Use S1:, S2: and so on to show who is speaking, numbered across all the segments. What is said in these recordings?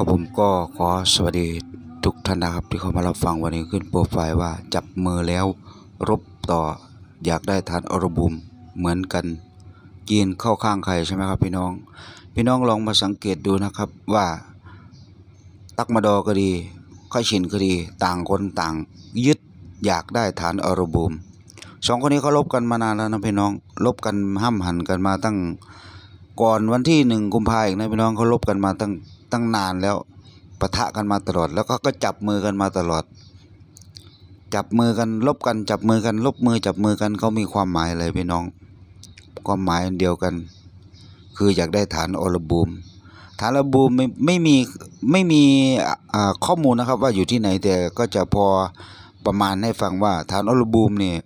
S1: ก็ผมก็ขอสวัสดีทุกท่านนะครับที่เข้ามารับฟังวันนี้ขึ้นโปรไฟล์ว่าจับมือแล้วรบต่ออยากได้ฐานอรบุมเหมือนกันกินเข้าข้างใครใช่ไหมครับพี่น้องพี่น้องลองมาสังเกตดูนะครับว่าตักมาดอก็ดีข้าชินก็ดีต่างคนต่าง ยึดอยากได้ฐานอรบุมสองคนนี้เขาลบกันมานานแล้วนะพี่น้องลบกันห้ามหันกันมาตั้งก่อนวันที่หนึ่งกุมภาอีกนะพี่น้องเขาลบกันมาตั้งตั้งนานแล้วปะทะกันมาตลอด แล้วก็ก็จับมือกันมาตลอด จับมือกันลบกันจับมือกัน ลบมือ จับมือกันเขามีความหมายอะไรพี่น้องความหมายเดียวกัน คืออยากได้ฐานออลบูม ฐานอลบูมไม่ไม่มีไม่มีข้อมูลนะครับว่าอยู่ที่ไหนแต่ก็จะพอประมาณให้ฟังว่าฐานออลบูมเนี่ย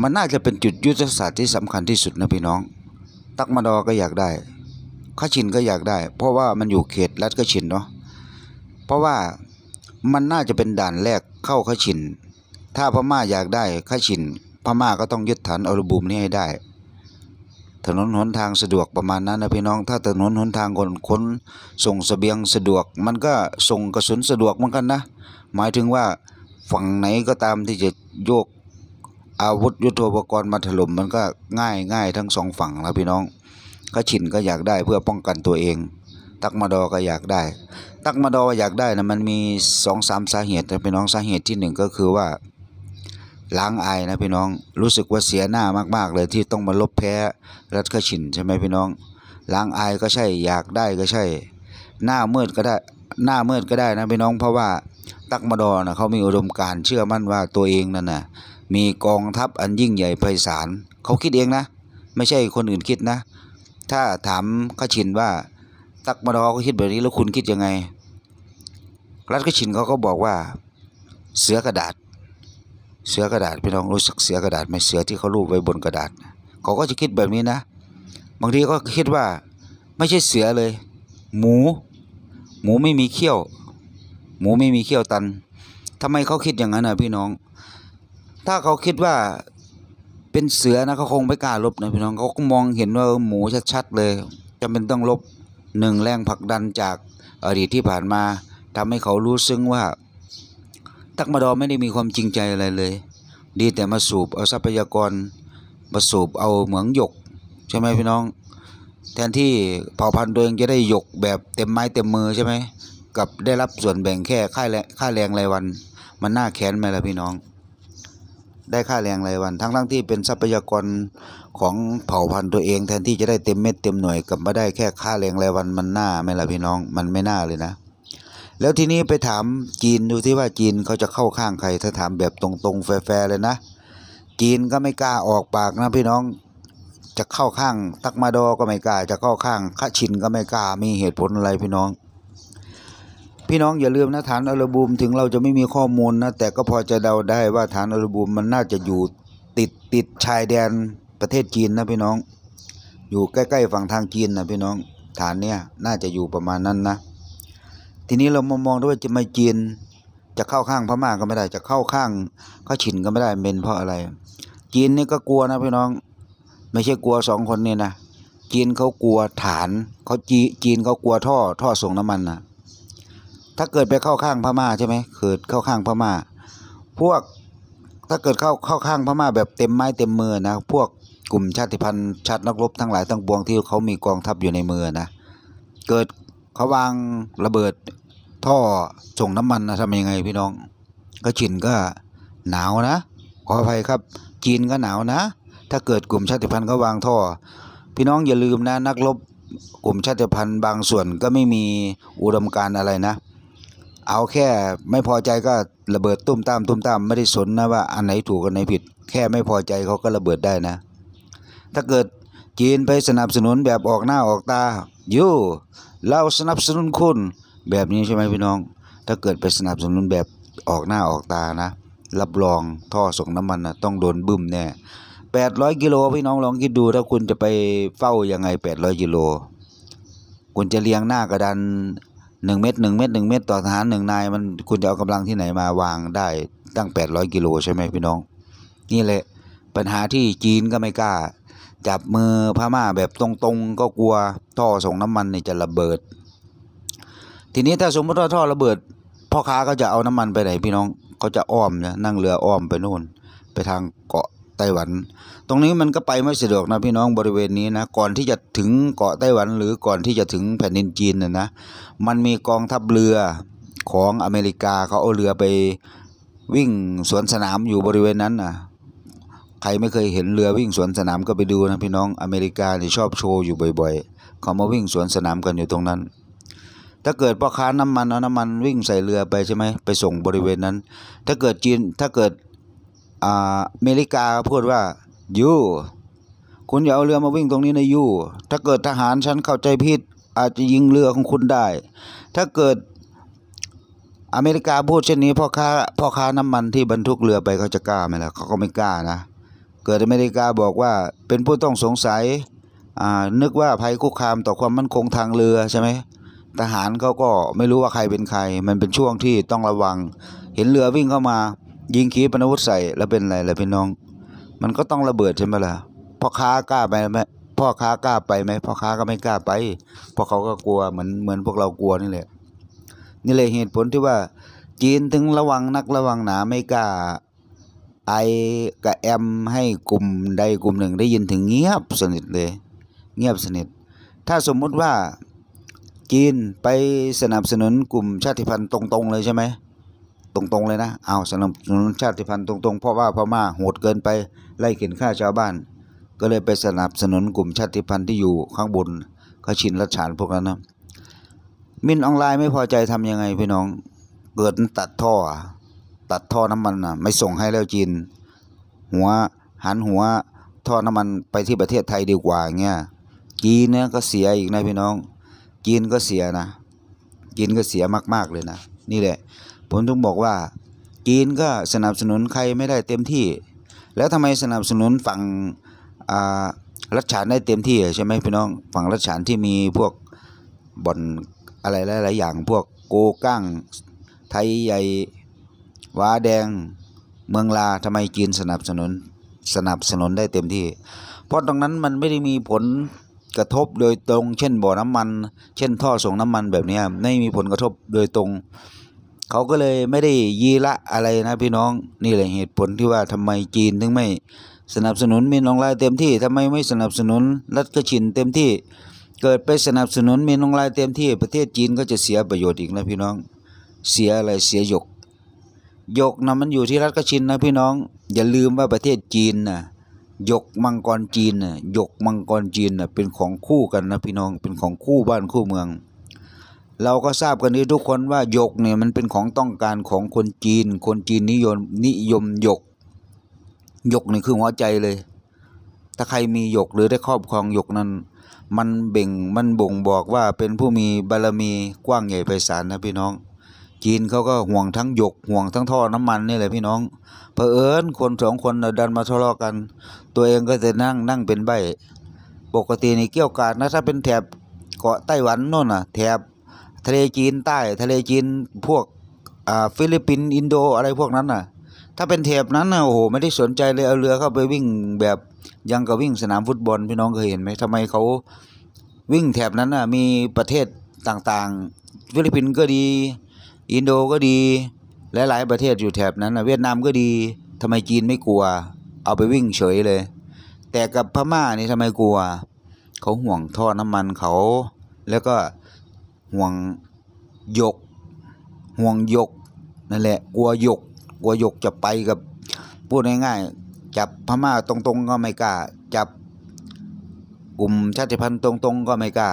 S1: มันน่าจะเป็นจุดยุทธศาสตร์ที่สำคัญที่สุดนะพี่น้อง ตักมาดอก็อยากได้ข้าชินก็อยากได้ เพราะว่ามันอยู่เขตรัฐข้าชินเนาะเพราะว่ามันน่าจะเป็นด่านแรกเข้าข้าชิน ถ้าพม่าอยากได้ข้าชินพม่าก็ต้องยึดฐานอรุบูมนี้ให้ได้ ถนนหนทางสะดวกประมาณนั้นนะพี่น้อง ถ้าถนนหนทางคนคนส่งสเสบียงสะดวกมันก็ส่งกระสุนสะดวกเหมือนกันนะ หมายถึงว่าฝั่งไหนก็ตามที่จะโยกอาวุธยุโทโธปกรณ์มาถล่มมันก็ง่ายง่ายทั้งสองฝั่งแล้วพี่น้องก็ชินก็อยากได้เพื่อป้องกันตัวเอง ตักมาดอก็อยากได้ ตักมาดออยากได้นะมันมีสองสามสาเหตุนะพี่น้องสาเหตุที่หนึ่งก็คือว่าล้างอายนะพี่น้อง รู้สึกว่าเสียหน้ามากๆ เลยที่ต้องมาลบแพ้รัฐกะชินใช่ไหมพี่น้อง ล้างอายก็ใช่อยากได้ก็ใช่ หน้ามืดก็ได้ หน้ามืดก็ได้นะพี่น้อง เพราะว่า ตักมาดอนะเขามีอุดมการเชื่อมั่นว่าตัวเองนั่นนะ่ะ มีกองทัพอันยิ่งใหญ่ไพศาลเขาคิดเองนะ ไม่ใช่คนอื่นคิดนะถ้าถามข้าชินว่า ตักมาดอเขาคิดแบบนี้แล้วคุณคิดยังไงรัฐข้าชินเขาก็บอกว่าเสือกระดาษ เสือกระดาษพี่น้องรู้สึกเสือกระดาษไหมเสือที่เขาลูบไว้บนกระดาษเขาก็จะคิดแบบนี้นะบางทีก็คิดว่าไม่ใช่เสือเลย หมู หมูไม่มีเขี้ยว หมูไม่มีเขี้ยวตัน ทำไมเขาคิดอย่างนั้นนะพี่น้อง ถ้าเขาคิดว่าเป็นเสือนะเขาคงไม่กล้าลบนะพี่น้องเขาก็มองเห็นว่าหมูชัดๆเลยจำเป็นต้องลบหนึ่งแรงผลักดันจากอดีตที่ผ่านมาทำให้เขารู้ซึ้งว่า ตักมาดอ ไม่ได้มีความจริงใจอะไรเลย ดีแต่มาสูบเอาทรัพยากรมาสูบเอาเหมืองหยก ใช่ไหมพี่น้อง แทนที่เผ่าพันธุ์ตัวเองจะได้หยกแบบเต็มไม้เต็มมือใช่ไหมกับได้รับส่วนแบ่งแค่ ค่าแรงรายวัน มันน่าแค้นไหมล่ะพี่น้องได้ค่าแรงรายวัน ทั้งทั้งที่เป็นทรัพยากรของเผ่าพันธุ์ตัวเองแทนที่จะได้เต็มเม็ดเต็มหน่วยกับมาได้แค่ค่าแรงรายวันมันน่าไหมล่ะพี่น้องมันไม่น่าเลยนะ แล้วทีนี้ไปถามจีนดูที่ว่าจีนเขาจะเข้าข้างใครถ้าถามแบบตรงๆแฟร์เลยนะจีนก็ไม่กล้าออกปากนะพี่น้องจะเข้าข้าง ตักมาดอ ก็ไม่กล้าจะเข้าข้างคชินก็ไม่กล้ามีเหตุผลอะไรพี่น้องพี่น้องอย่าลืมนะฐานอารบูมถึงเราจะไม่มีข้อมูลนะแต่ก็พอจะเดาได้ว่าฐานอารบูมมันน่าจะอยู่ติดติดชายแดนประเทศจีนนะพี่น้อง อยู่ใกล้ๆฝั่งทางจีนนะพี่น้องฐานเนี้ยน่าจะอยู่ประมาณนั้นนะทีนี้เรามามองด้วยจะมาจีนจะเข้าข้างพม่าก็ไม่ได้จะเข้าข้างก็ฉินก็ไม่ได้เป็นเพราะอะไรจีนนี่ก็กลัวนะพี่น้อง ไม่ใช่กลัวสองคนนี่นะจีนเขากลัวฐานเขาจีจีนเขากลัวท่อ ท่อส่งน้ำมันนะถ้าเกิดไปเข้าข้างพม่าใช่ไหมเกิดเข้าข้างพม่า พวกถ้าเกิดเข้าเข้าข้างพม่าแบบเต็มไม้เต็มมือนะ พวกกลุ่มชาติพันธุ์ชาตินักรบทั้งหลายทั้งปวงที่เขามีกองทัพอยู่ในมือนะ เกิดเขาวางระเบิดท่อส่งน้ำมันนะทำยังไง พี่น้องก็ฉินก็หนาวนะ ขออภัยครับจีนก็หนาวนะ ถ้าเกิดกลุ่มชาติพันธุ์ขาวางท่อ พี่น้องอย่าลืมนะ นักรบ กลุ่มชาติพันธุ์บางส่วนก็ไม่มีอุดมการอะไรนะเอาแค่ไม่พอใจก็ระเบิดตุ้มตามตุ้มตามไม่ได้สนนะว่า อันไหนถูกอันไหนผิด แค่ไม่พอใจเขาก็ระเบิดได้นะ ถ้าเกิดจีนไปสนับสนุนแบบออกหน้าออกตา อยู่ เราสนับสนุนคุณแบบนี้ใช่ไหมพี่น้อง ถ้าเกิดไปสนับสนุนแบบออกหน้าออกตานะ รับรองท่อส่งน้ำมันนะต้องโดนบึ้มแน่แปดร้อยกิโลพี่น้องลองคิดดูถ้าคุณจะไปเฝ้ายังไงแปดร้อยกิโลคุณจะเลี้ยงหน้ากระดานหนึ่งเม็ดหนึ่งเม็ดหนึ่งเม็ดต่อทหารหนึ่งนายมันคุณจะเอากำลังที่ไหนมาวางได้ตั้งแปดร้อยกิโลใช่ไหมพี่น้อง นี่แหละปัญหาที่จีนก็ไม่กล้า จับมือพม่าแบบตรงๆ ก็กลัวท่อส่งน้ำมันนี่จะระเบิด ทีนี้ถ้าสมมติว่าท่อระเบิด พ่อค้าก็จะเอาน้ำมันไปไหนพี่น้องเขาจะอ้อมนะนั่งเรืออ้อมไปโน่น ไปทางเกาะไต้หวัน ตรงนี้มันก็ไปไม่สะดวกนะพี่น้องบริเวณนี้นะก่อนที่จะถึงเกาะไต้หวันหรือก่อนที่จะถึงแผ่นดินจีนน่ยนะมันมีกองทัพเรือของอเมริกาเขาเอาเรือไปวิ่งสวนสนามอยู่บริเวณนั้นนะใครไม่เคยเห็นเรือวิ่งสวนสนามก็ไปดูนะพี่น้องอเมริกาที่ชอบโชว์อยู่บ่อย ๆเขามาวิ่งสวนสนามกันอยู่ตรงนั้น ถ้าเกิดพ่อค้าน้ำมันเอาน้ำมันวิ่งใส่เรือไปใช่ไหมไปส่งบริเวณนั้น ถ้าเกิดจีนถ้าเกิดอเมริกาพูดว่ายูคุณอย่าเอาเรือมาวิ่งตรงนี้นะยูถ้าเกิดทหารฉันเข้าใจผิดอาจจะยิงเรือของคุณได้ ถ้าเกิดอเมริกาพูดเช่นนี้พ่อค้าพ่อค้าน้ำมันที่บรรทุกเรือไปเขาจะกล้าไหมล่ะเขาก็ไม่กล้านะเกิดอเมริกาบอกว่าเป็นผู้ต้องสงสัยนึกว่าภัยคุกคามต่อความมั่นคงทางเรือใช่ไหมทหารเขาก็ไม่รู้ว่าใครเป็นใคร มันเป็นช่วงที่ต้องระวังเห็นเรือวิ่งเข้ามายิงขีปนาวุธใส่แล้วเป็นอะไรแล้วพี่น้อง มันก็ต้องระเบิดใช่ไหมล่ะพ่อค้ากล้าไปไหมพ่อค้ากล้าไปไหมพ่อค้าก็ไม่กล้าไปเพราะเขาก็กลัวเหมือนเหมือนพวกเรากลัวนี่แหละนี่เลยเหตุผลที่ว่าจีนถึงระวังนักระวังหนาไม่กล้าไอกับแอมให้กลุ่มใดกลุ่มหนึ่ง ได้ยินถึงเงียบสนิทเลย เงียบสนิท ถ้าสมมุติว่าจีนไปสนับสนุนกลุ่มชาติพันธุ์ตรงๆเลยใช่ไหมตรงๆเลยนะเอาสนับสนุนชาติพันธุ์ตรงๆ เพราะว่าพม่าโหดเกินไปไล่เข็นฆ่าชาวบ้าน ก็เลยไปสนับสนุนกลุ่มชาติพันธุ์ที่อยู่ข้างบนก็ชินรัชฉานพวกนั้นนะมินออนไลน์ไม่พอใจทํำยังไงพี่น้องเกิดตัดท่อตัดท่อน้ำมันนะไม่ส่งให้แล้วจีนหัวหันหัวท่อน้ำมันไปที่ประเทศไทยดีกว่าเงี้ยจีนเนี่ยก็เสียอีกนะพี่น้องจีนก็เสียนะจีนก็เสียมาก ๆเลยนะ นี่แหละผมต้องบอกว่าจีนก็สนับสนุนใครไม่ได้เต็มที่ แล้วทำไมสนับสนุนฝั่งรัฐฉานได้เต็มที่ใช่ไหมพี่น้องฝั่งรัฐฉานที่มีพวกบ่อนอะไรหลายๆอย่าง พวกโกกั้งไทยใหญ่ว้าแดงเมืองลาทำไมจีนสนับสนุนสนับสนุนได้เต็มที่ เพราะตรงนั้นมันไม่ได้มีผลกระทบโดยตรง เช่นบ่อน้ำมัน เช่นท่อส่งน้ำมันแบบนี้ไม่มีผลกระทบโดยตรงเขาก็เลยไม่ได้ยีละอะไรนะพี่น้อง นี่แหละเหตุผลที่ว่าทำไมจีนถึงไม่สนับสนุนมินองไลายเต็มที่ทำไมไม่สนับสนุนรัฐกระชินเต็มที่เกิดไปสนับสนุนมินองไลายเต็มที่ประเทศจีนก็จะเสียประโยชน์อีกนะพี่น้องเสียอะไรเสียหยกหยกนะมันอยู่ที่รัฐกระชินนะพี่น้อง อย่าลืมว่าประเทศจีนนะหยกมังกรจีนนะหยกมังกรจีนน่ะเป็นของคู่กันนะพี่น้องเป็นของคู่บ้านคู่เมืองเราก็ทราบกันดีทุกคนว่าหยกเนี่ยมันเป็นของต้องการของคนจีน คนจีนนิยมนิยมหยก หยกนี่คือหัวใจเลย ถ้าใครมีหยกหรือได้ครอบครองหยกนั้น มันเบ่ง มันบ่งบอกว่าเป็นผู้มีบารมีกว้างใหญ่ไพศาลนะพี่น้อง จีนเขาก็ห่วงทั้งหยกห่วงทั้งท่อน้ำมันนี่แหละพี่น้อง เผอิญคนสองคนดันมาทะเลาะกัน ตัวเองก็จะนั่งนั่งเป็นใบปกตินี่เกี่ยวกาดนะถ้าเป็นแถบเกาะไต้หวันโน่นน่ะแถบทะเลจีนใต้ทะเลจีนพวกฟิลิปปินส์อินโดอะไรพวกนั้นน่ะ ถ้าเป็นเทปนั้นน่ะโอ้โหไม่ได้สนใจเลยเอาเรือเข้าไปวิ่งแบบยังกับวิ่งสนามฟุตบอลพี่น้องเคยเห็นไหมทำไมเขาวิ่งแถบนั้นน่ะมีประเทศต่างๆ ฟิลิปปินส์ก็ดีอินโดก็ดีหลายๆประเทศอยู่แถบนั้นนะเวียดนามก็ดีทำไมจีนไม่กลัว เอาไปวิ่งเฉยเลย แต่กับพม่านี่ทำไมกลัวเขาห่วงท่อน้ำมันเขาแล้วก็ห่วงยกห่วงยกนั่นแหละกลัวยกกลัวยกจะไปกับ พูดง่ายๆจับพม่าตรงๆ ก็ไม่กล้าจับ กลุ่มชาติพันธุ์ตรง ๆ ก็ไม่กล้า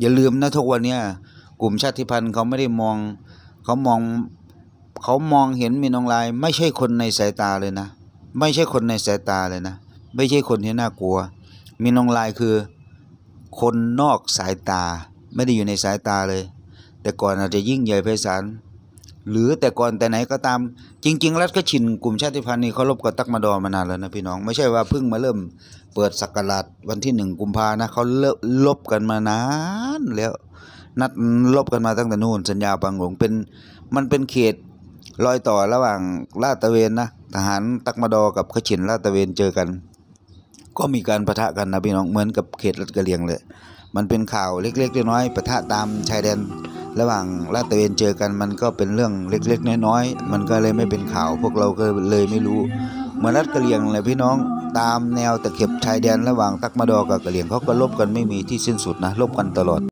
S1: อย่าลืมนะทุกวันเนี้ย กลุ่มชาติพันธุ์เขาไม่ได้มองเขามอง เขามองเห็นมีนองลาย ไม่ใช่คนในสายตาเลยนะไม่ใช่คนในสายตาเลยนะไม่ใช่คนที่น่ากลัวมีนองลายคือ คนนอกสายตาไม่ได้อยู่ในสายตาเลย แต่ก่อนอาจจะยิ่งใหญ่ไพศาล หรือแต่ก่อนแต่ไหนก็ตาม จริงๆรัฐก็ชินกลุ่มชาติพันธุ์นี้เขาลบกับตักมาดอมานานแล้วนะพี่น้อง ไม่ใช่ว่าเพิ่งมาเริ่ม เปิดสักกาะวันที่หนึ่งกุมภานะเขาเลบกันมานาน แล้ว นัดลบกันมาตั้งแต่นู่นสัญญาปังหลงเป็นมันเป็นเขตรอยต่อระหว่างลาดตะเวนนะทหารตักมาดอกับขชินลาดตะเวนเจอกัน ก็มีการประทะกันนะพี่น้องเหมือนกับเขตรัฐกะเลียงเลยมันเป็นข่าวเล็ก ๆน้อยๆปะทะตามชายแดน ระหว่างลาตเวนเจอกันมันก็เป็นเรื่องเล็กๆน้อยๆมันก็เลยไม่เป็นข่าว พวกเราก็เลยไม่รู้เหมือนรัดกะเหรี่ยงเลยพี่น้องตามแนวตะเข็บชายแดนระหว่างตักมาดอกับกะเหรี่ยงเขาก็ลบกันไม่มีที่สิ้นสุดนะลบกันตลอด